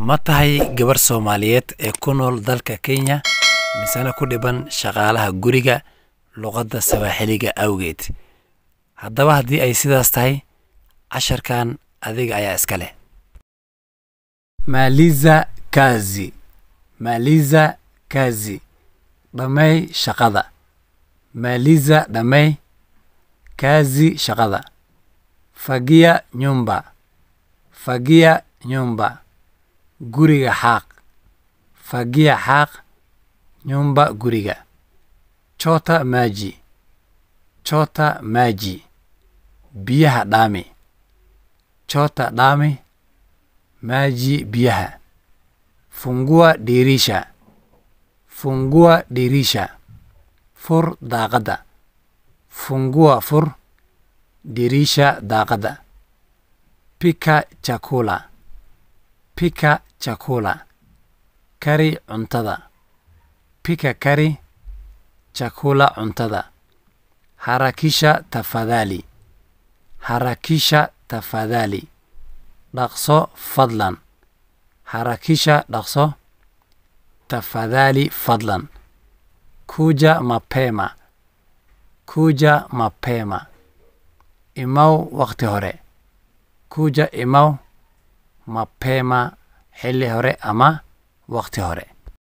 ma tahay gabar soomaaliyeed ee ku nool dalka kenya misena ku dhiban shaqaalaha guriga luqadda sawaaxiliga awgeed haddaba haddii ay sidaas tahay casharkan adiga ayaa iska leh maaliza kazi maaliza kazi dhammay shaqada maaliza dhammay kazi shaqada fagiya nyumba fagiya nyumba Guriga xaaq. fagiya xaaq. Nyumba guriga. Chota maji. Chota maji. Biyaha dhaami Chota dhaami maji biyaha. Fungua dirisha. Fungua dirisha. Fur daaqada. Fungua fur dirisha daaqada. Pika chakula. Pika chakula kari cuntada pika kari chakula cuntada harakisha tafadhali harakisha tafadhali dhaqso fadlan harakisha dhaqso tafadhali fadlan kuja mapema kuja mapema imaw wakti hore kuja imaw mapema xilli hore ama wakhti hore